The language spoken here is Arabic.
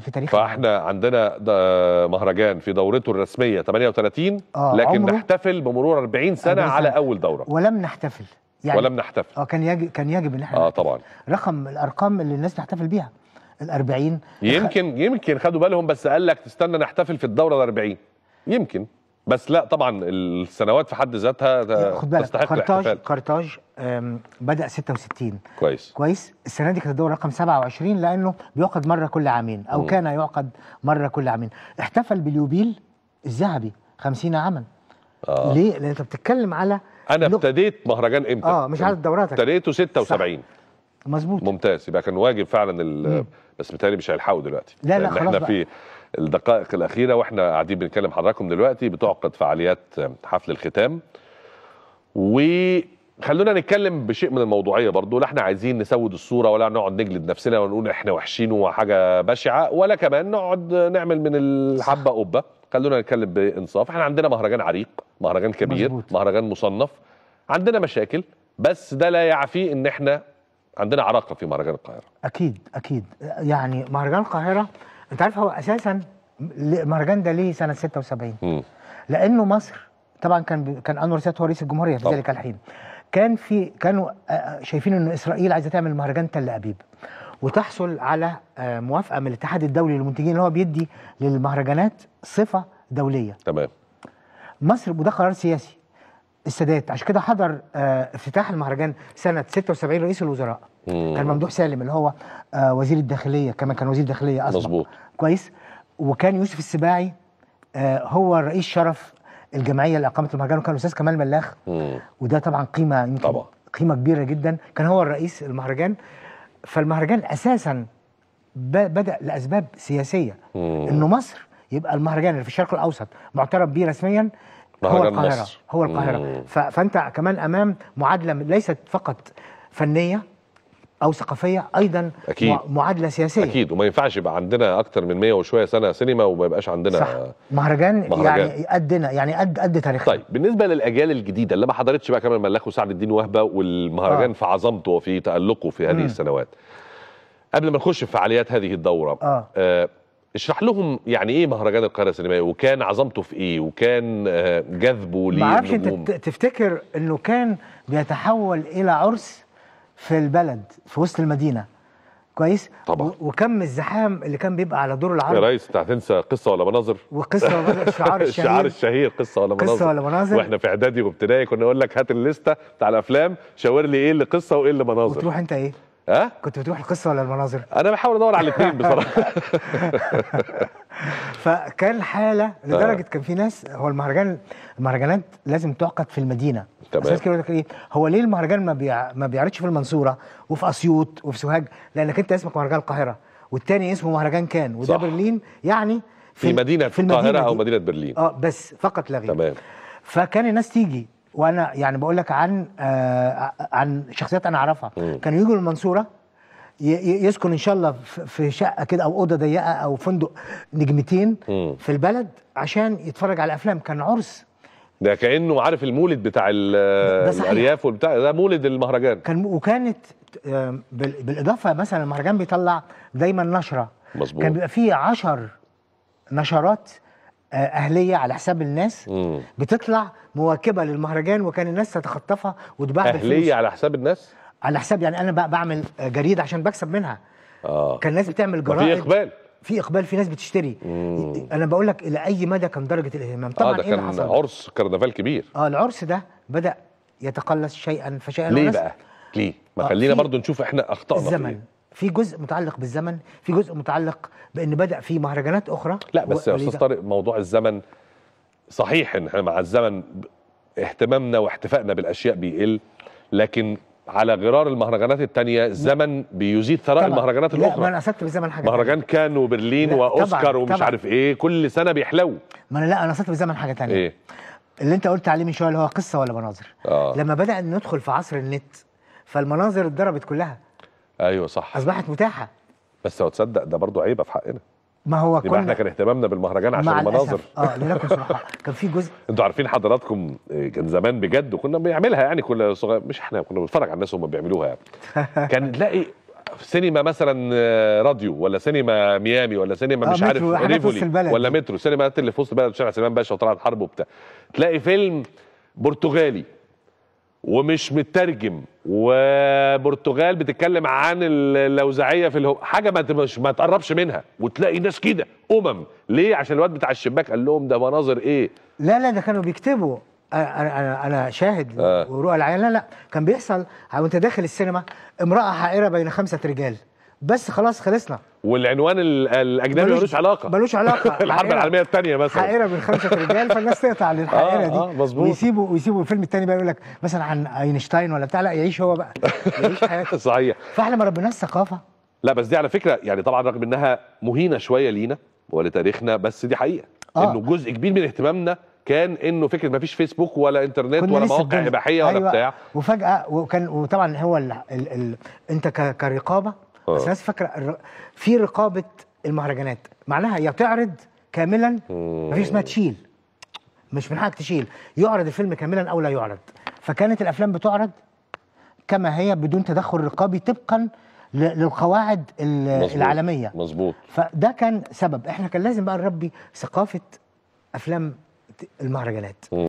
في تاريخ فاحنا عندنا مهرجان في دورته الرسميه 38 آه لكن نحتفل بمرور 40 سنه على اول دوره ولم نحتفل يعني ولم نحتفل اه كان يجب كان يجب ان احنا اه طبعا رقم الارقام اللي الناس تحتفل بيها ال40 يمكن يمكن خدوا بالهم بس قال لك تستنى نحتفل في الدوره ال40 يمكن بس لا طبعا السنوات في حد ذاتها خد بالك تستحق قرطاج قرطاج بدا 66 كويس كويس السنه دي كانت الدور رقم 27 لانه بيعقد مره كل عامين او م. كان يعقد مره كل عامين احتفل باليوبيل الذهبي 50 عاما آه. ليه؟ لان انت بتتكلم على انا ابتديت مهرجان امتى؟ اه مش عدد دوراتك ابتديته 76 مظبوط ممتاز يبقى كان واجب فعلا بس بالتالي مش هيلحقوا دلوقتي لا لا خلاص احنا بقى. في الدقائق الاخيره واحنا قاعدين بنكلم حضراتكم دلوقتي بتعقد فعاليات حفل الختام وخلونا نتكلم بشيء من الموضوعيه برضو لا احنا عايزين نسود الصوره ولا نقعد نجلد نفسنا ونقول احنا وحشين وحاجه بشعه ولا كمان نقعد نعمل من الحبه قبه خلونا نتكلم بانصاف احنا عندنا مهرجان عريق مهرجان كبير مزبوط. مهرجان مصنف عندنا مشاكل بس ده لا يعفي ان احنا عندنا عراقه في مهرجان القاهره اكيد اكيد يعني مهرجان القاهره انت عارف هو اساسا المهرجان ده ليه سنه 76 لانه مصر طبعا كان كان انور السادات هو رئيس الجمهوريه في ذلك الحين كان في كانوا آه، آه، شايفين ان اسرائيل عايزه تعمل مهرجان تل ابيب وتحصل على آه، موافقه من الاتحاد الدولي للمنتجين اللي هو بيدي للمهرجانات صفه دوليه تمام مصر وده قرار سياسي السادات عشان كده حضر آه، افتتاح المهرجان سنه 76 رئيس الوزراء مم. كان ممدوح سالم اللي هو آه، وزير الداخليه كمان كان وزير داخليه اصلا مظبوط كويس وكان يوسف السباعي آه، هو رئيس شرف الجمعيه اللي اقامت المهرجان وكان الاستاذ كمال ملاخ وده طبعا قيمه يمكن طبعا قيمه كبيره جدا كان هو الرئيس المهرجان فالمهرجان اساسا بدا لاسباب سياسيه مم. انه مصر يبقى المهرجان اللي في الشرق الاوسط معترف به رسميا هو القاهرة مصر. هو القاهرة فأنت كمان أمام معادلة ليست فقط فنية او ثقافيه ايضا أكيد. معادله سياسيه اكيد وما ينفعش يبقى عندنا اكتر من 100 وشويه سنه سينما وما يبقاش عندنا صح. مهرجان, يعني مهرجان. يعني قدنا يعني قد قد تاريخنا طيب بالنسبه للاجيال الجديده اللي ما حضرتش بقى كمان ملاك وسعد الدين وهبه والمهرجان آه. في عظمته وفي تالقه في هذه مم. السنوات قبل ما نخش في فعاليات هذه الدوره آه. آه اشرح لهم يعني ايه مهرجان القاهره السينمائي وكان عظمته في ايه وكان آه، جذبه ليه معرفش انت تفتكر انه كان بيتحول الى عرس في البلد في وسط المدينه كويس طبعا وكم الزحام اللي كان بيبقى على دور العرض يا ريس انت هتنسى قصه ولا مناظر وقصه ولا مناظر الشعار الشهير الشعار الشهير قصه ولا مناظر قصه ولا مناظر واحنا في اعدادي وابتدائي كنا نقول لك هات الليسته بتاع الافلام شاور لي ايه اللي قصه وايه اللي مناظر وتروح انت ايه ها كنت بتروح القصه ولا المناظر انا بحاول ادور على الاثنين بصراحه فكان حاله آه. لدرجه كان في ناس هو المهرجان المهرجانات لازم تعقد في المدينه تمام كده ايه هو ليه المهرجان ما بيع... ما بيعرضش في المنصوره وفي اسيوط وفي سوهاج لانك انت اسمك مهرجان القاهره والتاني اسمه مهرجان كان وده صح. برلين يعني في, في مدينه في القاهره او مدينه برلين اه بس فقط لا غير تمام فكان الناس تيجي وانا يعني بقول لك عن آه عن شخصيات انا اعرفها كانوا يجوا المنصوره يسكن ان شاء الله في شقه كده او اوضه ضيقه او فندق نجمتين في البلد عشان يتفرج على افلام كان عرس ده كانه عارف المولد بتاع الارياف والبتاع ده مولد المهرجان كان وكانت بالاضافه مثلا المهرجان بيطلع دايما نشره مظبوط كان بيبقى فيه 10 نشرات آه، اهليه على حساب الناس مم. بتطلع مواكبه للمهرجان وكان الناس تتخطفها وتباع اهليه على حساب الناس على حساب يعني انا بعمل جريده عشان بكسب منها اه كان الناس بتعمل جرائد في اقبال في اقبال في ناس بتشتري مم. انا بقول لك الى اي مدى كان درجه الاهتمام طبعا آه ده إيه كان إيه عرس كرنفال كبير اه العرس ده بدا يتقلص شيئا فشيئا ليه بقى ليه ما آه خلينا برضو نشوف احنا اخطانا الزمن إيه. في جزء متعلق بالزمن في جزء متعلق بان بدا في مهرجانات اخرى لا بس يا استاذ طارق موضوع الزمن صحيح ان احنا مع الزمن اهتمامنا واحتفائنا بالاشياء بيقل لكن على غرار المهرجانات التانية الزمن بيزيد ثراء طبعًا. المهرجانات الاخرى لا ما انا قصدت بالزمن حاجه مهرجان كان وبرلين واوسكار ومش طبعًا. عارف ايه كل سنه بيحلو ما انا لا انا قصدت بالزمن حاجه تانية إيه؟ اللي انت قلت عليه من شويه اللي هو قصه ولا مناظر آه. لما بدا ندخل في عصر النت فالمناظر اتضربت كلها ايوه صح اصبحت متاحه بس لو تصدق ده برضه عيبه في حقنا ما هو كنا احنا كان اهتمامنا بالمهرجان عشان المناظر اه لنكن صراحه كان في جزء انتوا عارفين حضراتكم آه، كان زمان بجد وكنا بنعملها يعني كنا صغير مش احنا كنا بنتفرج على الناس وهم بيعملوها يعني كان تلاقي سينما مثلا آه، راديو ولا سينما ميامي ولا سينما آه، مش عارف ريفولي ولا مترو سينما اللي في وسط البلد شارع سليمان باشا وطلعت حرب وبتاع تلاقي فيلم برتغالي ومش مترجم وبرتغال بتتكلم عن اللوزعيه في الهو... حاجه ما ما تقربش منها وتلاقي ناس كده امم ليه عشان الواد بتاع الشباك قال لهم ده مناظر ايه لا لا ده كانوا بيكتبوا انا انا انا شاهد آه. ورؤى العيال لا لا كان بيحصل وانت داخل السينما امراه حائره بين خمسه رجال بس خلاص خلصنا والعنوان الاجنبي ملوش علاقه ملوش علاقه الحرب العالميه الثانيه مثلا حائره من خمسه رجال فالناس تقطع للحائره آه دي آه مظبوط ويسيبوا ويسيبوا الفيلم الثاني بقى يقول لك مثلا عن اينشتاين ولا بتاع لا يعيش هو بقى يعيش حياته صحيح فاحنا ما ربيناش ثقافه لا بس دي على فكره يعني طبعا رغم انها مهينه شويه لينا ولتاريخنا بس دي حقيقه آه. انه جزء كبير من اهتمامنا كان انه فكره ما فيش فيسبوك ولا انترنت ولا مواقع اباحيه أيوة ولا بتاع وفجاه وكان وطبعا هو ال ال ال انت كرقابه آه. بس الناس فاكره في رقابه المهرجانات معناها يا تعرض كاملا مفيش اسمها تشيل مش من حقك تشيل يعرض الفيلم كاملا او لا يعرض فكانت الافلام بتعرض كما هي بدون تدخل رقابي طبقا للقواعد مزبوط العالميه مظبوط فده كان سبب احنا كان لازم بقى نربي ثقافه افلام المهرجانات